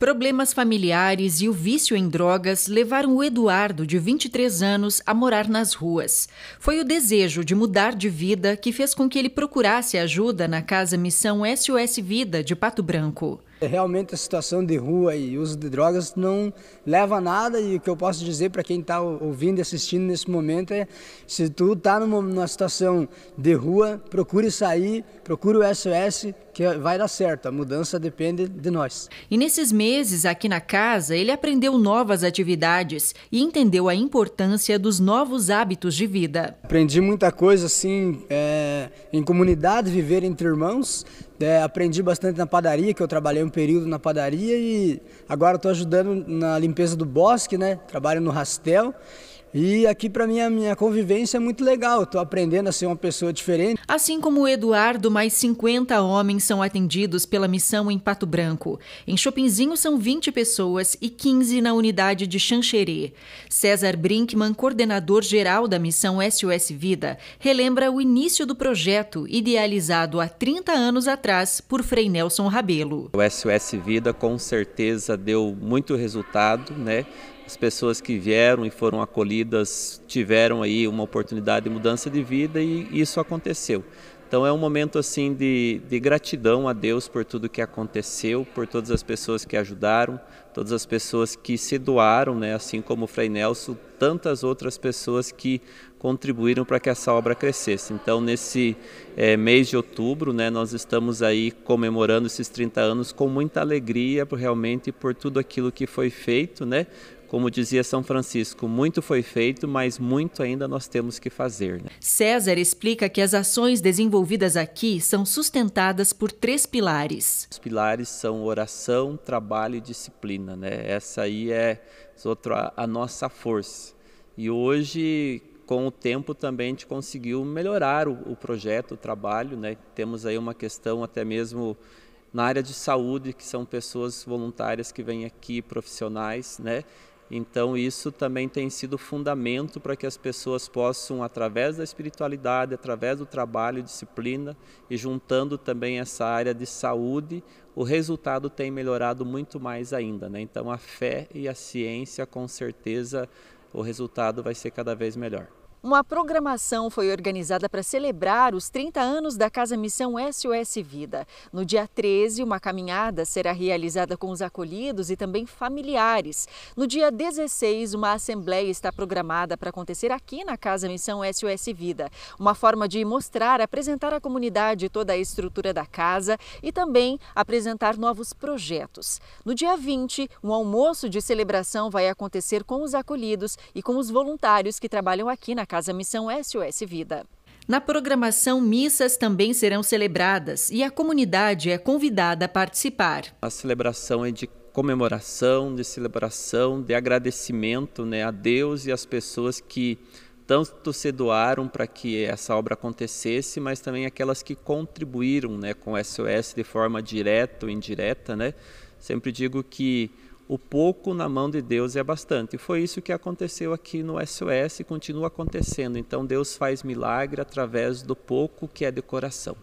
Problemas familiares e o vício em drogas levaram o Eduardo, de 23 anos, a morar nas ruas. Foi o desejo de mudar de vida que fez com que ele procurasse ajuda na Casa Missão SOS Vida de Pato Branco. É, realmente a situação de rua e uso de drogas não leva a nada e o que eu posso dizer para quem está ouvindo e assistindo nesse momento é se tu está numa, numa, situação de rua, procure sair, procure o SOS que vai dar certo, a mudança depende de nós. E nesses meses aqui na casa, ele aprendeu novas atividades e entendeu a importância dos novos hábitos de vida. Aprendi muita coisa assim, é, em comunidade, viver entre irmãos, é, aprendi bastante na padaria que eu trabalhei um um período na padaria e agora estou ajudando na limpeza do bosque, né? Trabalho no Rastel e aqui para mim a minha convivência é muito legal, estou aprendendo a ser uma pessoa diferente. Assim como o Eduardo, mais 50 homens são atendidos pela missão em Pato Branco. Em Chopinzinho são 20 pessoas e 15 na unidade de Xanxerê. César Brinkman, coordenador geral da missão SOS Vida, relembra o início do projeto idealizado há 30 anos atrás por Frei Nelson Rabelo. O SOS Vida com certeza deu muito resultado, né? As pessoas que vieram e foram acolhidas tiveram aí uma oportunidade de mudança de vida e isso aconteceu. Então é um momento assim de, de gratidão a Deus por tudo que aconteceu, por todas as pessoas que ajudaram, todas as pessoas que se doaram, né? assim como o Frei Nelson, tantas outras pessoas que contribuíram para que essa obra crescesse. Então, nesse é, mês de outubro, né, nós estamos aí comemorando esses 30 anos com muita alegria, realmente, por tudo aquilo que foi feito, né? Como dizia São Francisco, muito foi feito, mas muito ainda nós temos que fazer. Né? César explica que as ações desenvolvidas ouvidas aqui são sustentadas por três pilares. Os pilares são oração, trabalho e disciplina, né? Essa aí é outra, a nossa força. E hoje, com o tempo, também a gente conseguiu melhorar o, o projeto, o trabalho, né? Temos aí uma questão até mesmo na área de saúde, que são pessoas voluntárias que vêm aqui, profissionais, né? Então, isso também tem sido fundamento para que as pessoas possam, através da espiritualidade, através do trabalho, disciplina e juntando também essa área de saúde, o resultado tem melhorado muito mais ainda. Né? Então, a fé e a ciência, com certeza, o resultado vai ser cada vez melhor. Uma programação foi organizada para celebrar os 30 anos da Casa Missão SOS Vida. No dia 13, uma caminhada será realizada com os acolhidos e também familiares. No dia 16, uma assembleia está programada para acontecer aqui na Casa Missão SOS Vida. Uma forma de mostrar, apresentar à comunidade toda a estrutura da casa e também apresentar novos projetos. No dia 20, um almoço de celebração vai acontecer com os acolhidos e com os voluntários que trabalham aqui na Casa Missão SOS Vida. Na programação, missas também serão celebradas e a comunidade é convidada a participar. A celebração é de comemoração, de celebração, de agradecimento né, a Deus e às pessoas que tanto se doaram para que essa obra acontecesse, mas também aquelas que contribuíram né, com o SOS de forma direta ou indireta. Né? Sempre digo que o pouco na mão de Deus é bastante. foi isso que aconteceu aqui no SOS e continua acontecendo. Então Deus faz milagre através do pouco que é de coração.